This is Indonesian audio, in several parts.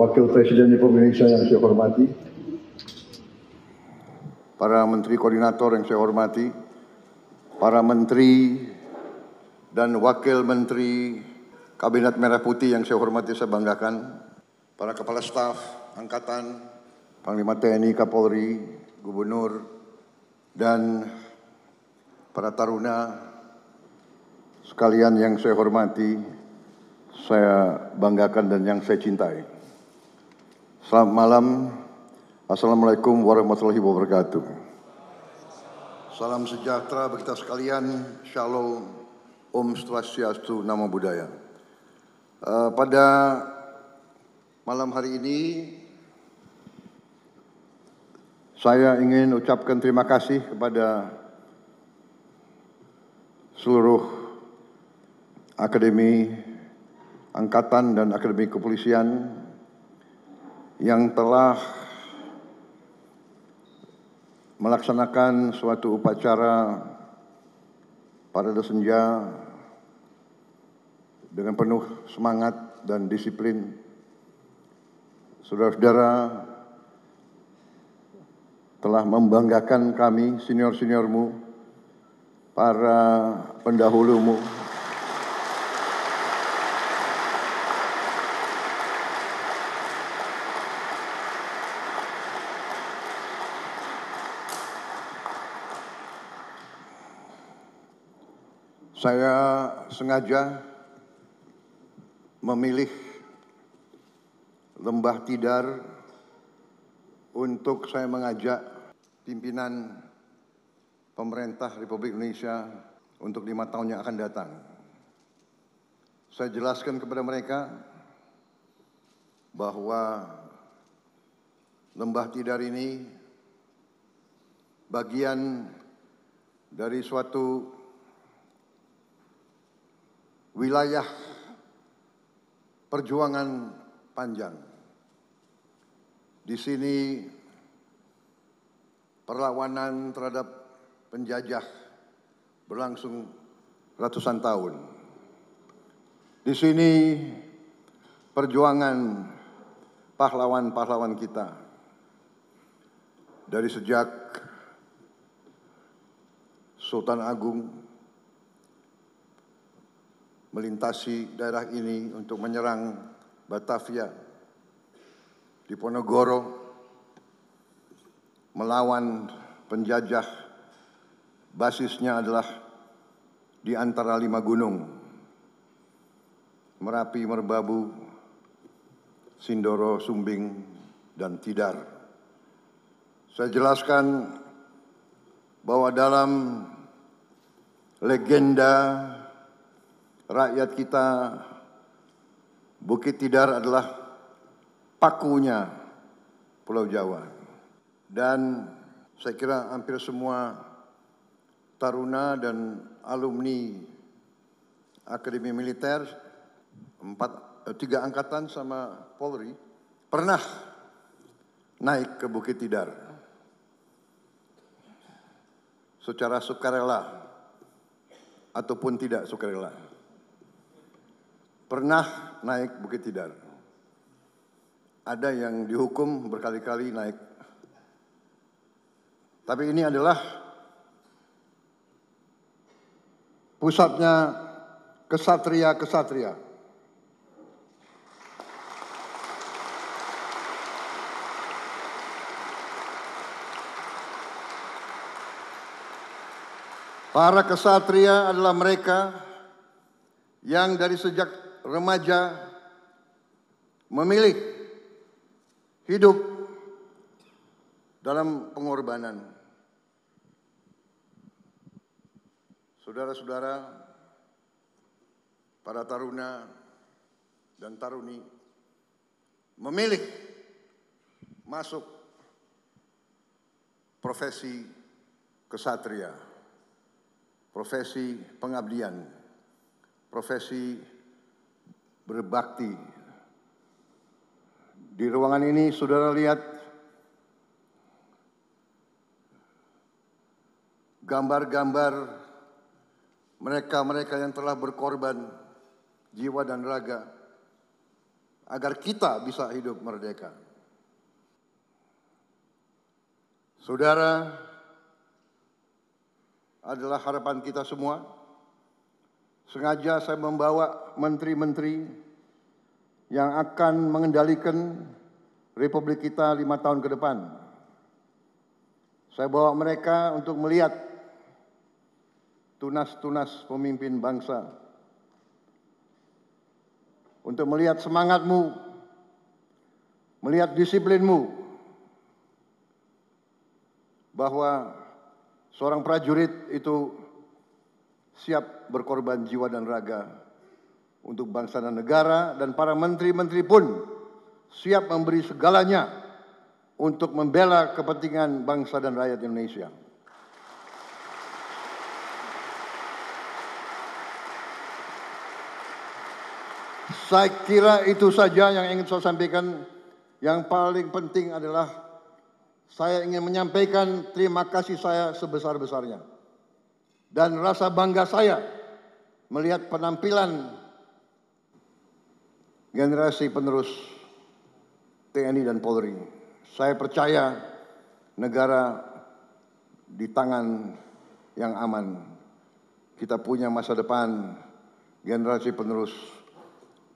Wakil Presiden Republik Indonesia yang saya hormati, para Menteri Koordinator yang saya hormati, para Menteri dan Wakil Menteri Kabinet Merah Putih yang saya hormati saya banggakan, para Kepala Staf Angkatan, Panglima TNI, Kapolri, Gubernur, dan para Taruna sekalian yang saya hormati, saya banggakan dan yang saya cintai. Selamat malam. Assalamualaikum warahmatullahi wabarakatuh. Salam sejahtera bagi kita sekalian. Shalom. Om Swastiastu. Namo Buddhaya. Uh, pada malam hari ini saya ingin ucapkan terima kasih kepada seluruh akademi angkatan dan akademi kepolisian yang telah melaksanakan suatu upacara pada senja dengan penuh semangat dan disiplin. Saudara-saudara telah membanggakan kami, senior-seniormu, para pendahulumu, saya sengaja memilih Lembah Tidar untuk saya mengajak pimpinan pemerintah Republik Indonesia untuk lima tahun yang akan datang. Saya jelaskan kepada mereka bahwa Lembah Tidar ini bagian dari suatu wilayah perjuangan panjang. Di sini perlawanan terhadap penjajah berlangsung ratusan tahun. Di sini perjuangan pahlawan-pahlawan kita dari sejak Sultan Agung melintasi daerah ini untuk menyerang Batavia, di Diponegoro, melawan penjajah. Basisnya adalah di antara lima gunung, Merapi, Merbabu, Sindoro, Sumbing, dan Tidar. Saya jelaskan bahwa dalam legenda rakyat kita Bukit Tidar adalah pakunya Pulau Jawa. Dan saya kira hampir semua taruna dan alumni Akademi Militer empat eh, tiga angkatan sama Polri pernah naik ke Bukit Tidar secara sukarela ataupun tidak sukarela pernah naik Bukit Tidar. Ada yang dihukum berkali-kali naik. Tapi ini adalah pusatnya kesatria-kesatria. Para kesatria adalah mereka yang dari sejak remaja memilih hidup dalam pengorbanan. Saudara-saudara, para taruna dan taruni memilih masuk profesi kesatria, profesi pengabdian, profesi berbakti. Di ruangan ini saudara lihat gambar-gambar mereka-mereka yang telah berkorban jiwa dan raga agar kita bisa hidup merdeka. Saudara adalah harapan kita semua. Sengaja saya membawa menteri-menteri yang akan mengendalikan Republik kita lima tahun ke depan. Saya bawa mereka untuk melihat tunas-tunas pemimpin bangsa. Untuk melihat semangatmu, melihat disiplinmu, bahwa seorang prajurit itu siap berkorban jiwa dan raga untuk bangsa dan negara dan para menteri-menteri pun siap memberi segalanya untuk membela kepentingan bangsa dan rakyat Indonesia. Saya kira itu saja yang ingin saya sampaikan. Yang paling penting adalah saya ingin menyampaikan terima kasih saya sebesar-besarnya dan rasa bangga saya melihat penampilan generasi penerus TNI dan Polri. Saya percaya negara di tangan yang aman. Kita punya masa depan generasi penerus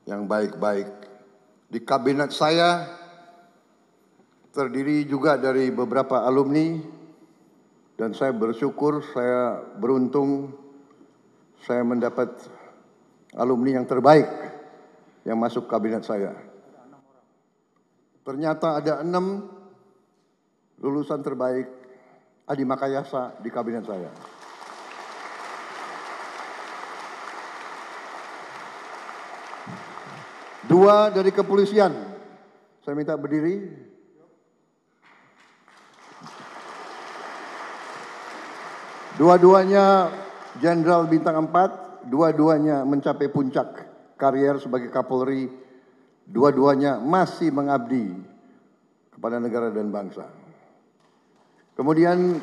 yang baik-baik. Di kabinet saya terdiri juga dari beberapa alumni dan saya bersyukur, saya beruntung, saya mendapat alumni yang terbaik yang masuk kabinet saya. Ternyata ada enam lulusan terbaik Adi Makayasa di kabinet saya. Dua dari kepolisian, saya minta berdiri, Dua-duanya jenderal bintang 4, dua-duanya mencapai puncak karier sebagai Kapolri, dua-duanya masih mengabdi kepada negara dan bangsa. Kemudian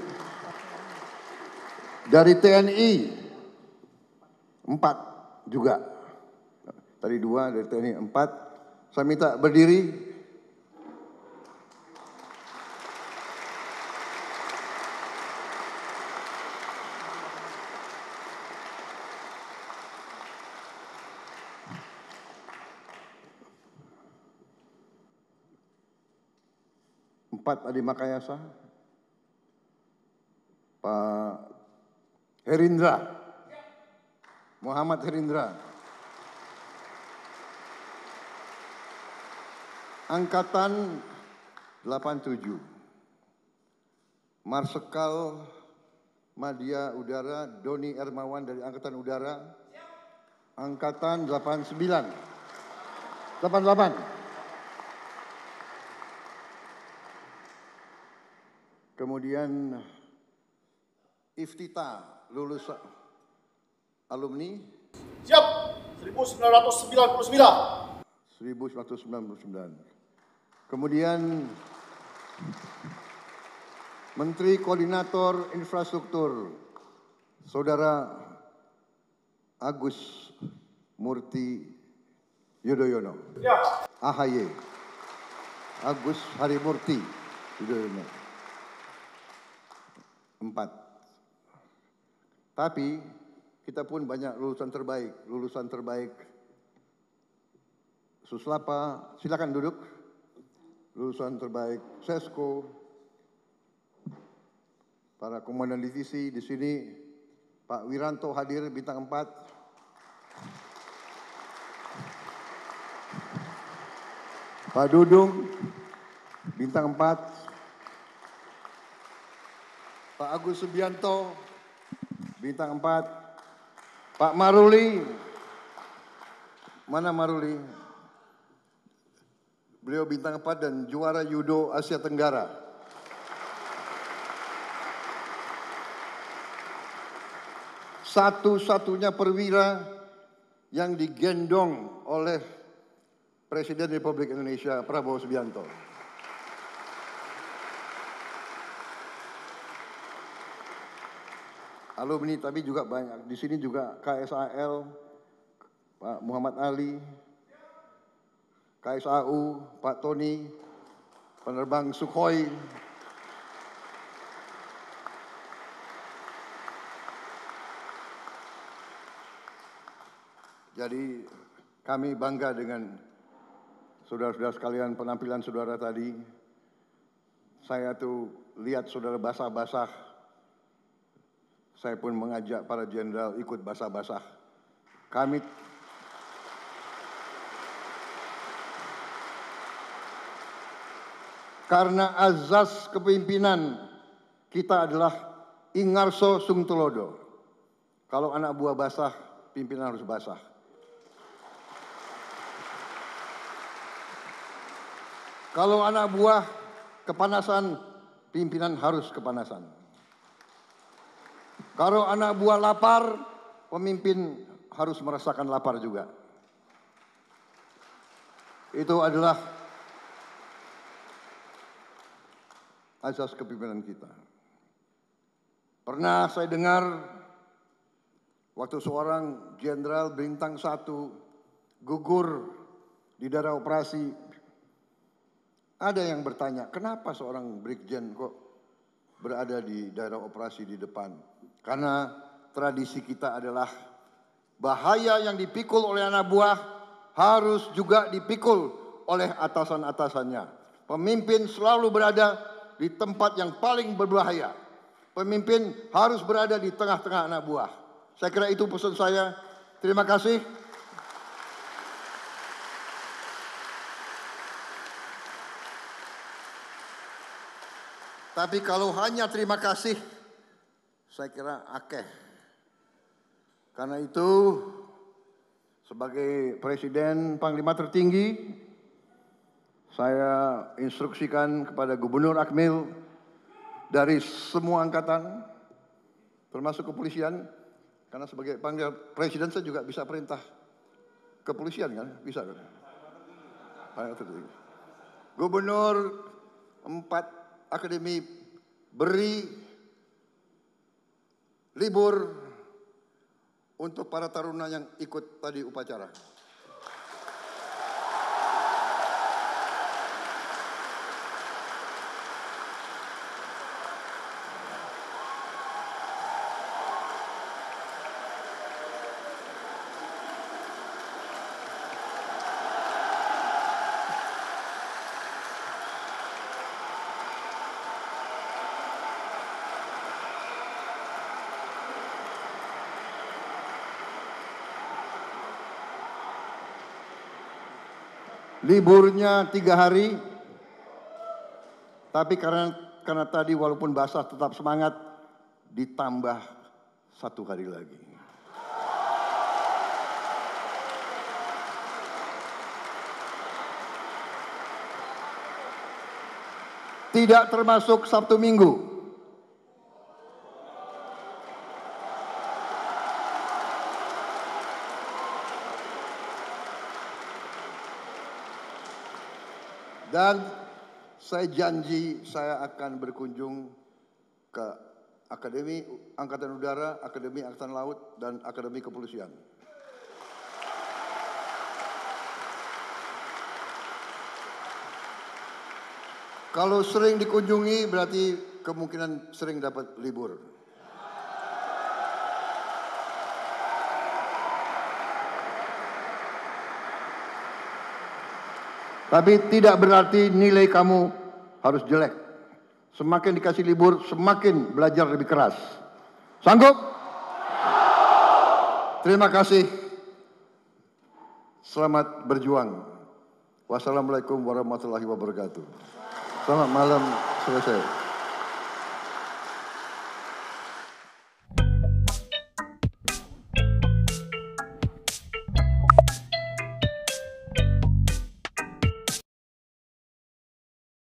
dari TNI empat juga. Tadi dua dari TNI empat. Saya minta berdiri empat Adi Makayasa, Pak Herindra, Muhammad Herindra. Angkatan 87. Marsekal Madia Udara Doni Ermawan dari Angkatan Udara. Angkatan 89. 88. Kemudian Iftita lulus alumni Siap 1999 1999 Kemudian Menteri Koordinator Infrastruktur Saudara Agus Murti Yudhoyono. Ya. AHY. Agus Harimurti Yudhoyono. Empat. Tapi kita pun banyak lulusan terbaik, lulusan terbaik Suslapa, silakan duduk. Lulusan terbaik Sesko, para komandan divisi di sini, Pak Wiranto hadir bintang empat, Pak Dudung, bintang empat. Pak Agus Subianto, bintang 4, Pak Maruli, mana Maruli? Beliau bintang 4 dan juara judo Asia Tenggara. Satu-satunya perwira yang digendong oleh Presiden Republik Indonesia Prabowo Subianto. alumni tapi juga banyak. Di sini juga KSAL, Pak Muhammad Ali, KSAU, Pak Tony, penerbang Sukhoi. Jadi kami bangga dengan saudara-saudara sekalian penampilan saudara tadi. Saya tuh lihat saudara basah-basah saya pun mengajak para jenderal ikut basah-basah. Kami karena azas kepemimpinan kita adalah Ingarso Sumtulodo. Kalau anak buah basah, pimpinan harus basah. Kalau anak buah kepanasan, pimpinan harus kepanasan. Kalau anak buah lapar, pemimpin harus merasakan lapar juga. Itu adalah asas kepimpinan kita. Pernah saya dengar waktu seorang jenderal bintang satu gugur di daerah operasi, ada yang bertanya, kenapa seorang brigjen kok berada di daerah operasi di depan? Karena tradisi kita adalah bahaya yang dipikul oleh anak buah harus juga dipikul oleh atasan-atasannya. Pemimpin selalu berada di tempat yang paling berbahaya. Pemimpin harus berada di tengah-tengah anak buah. Saya kira itu pesan saya. Terima kasih. Tapi kalau hanya terima kasih, saya kira akeh. Karena itu sebagai Presiden Panglima Tertinggi, saya instruksikan kepada Gubernur Akmil dari semua angkatan, termasuk kepolisian, karena sebagai Panglima Presiden saya juga bisa perintah kepolisian kan, bisa kan? Gubernur empat akademi beri libur untuk para taruna yang ikut tadi upacara. liburnya tiga hari, tapi karena karena tadi walaupun basah tetap semangat, ditambah satu hari lagi. Tidak termasuk Sabtu Minggu. Dan saya janji saya akan berkunjung ke Akademi Angkatan Udara, Akademi Angkatan Laut, dan Akademi Kepolisian. Kalau sering dikunjungi berarti kemungkinan sering dapat libur. Tapi tidak berarti nilai kamu harus jelek. Semakin dikasih libur, semakin belajar lebih keras. Sanggup? Terima kasih. Selamat berjuang. Wassalamualaikum warahmatullahi wabarakatuh. Selamat malam selesai.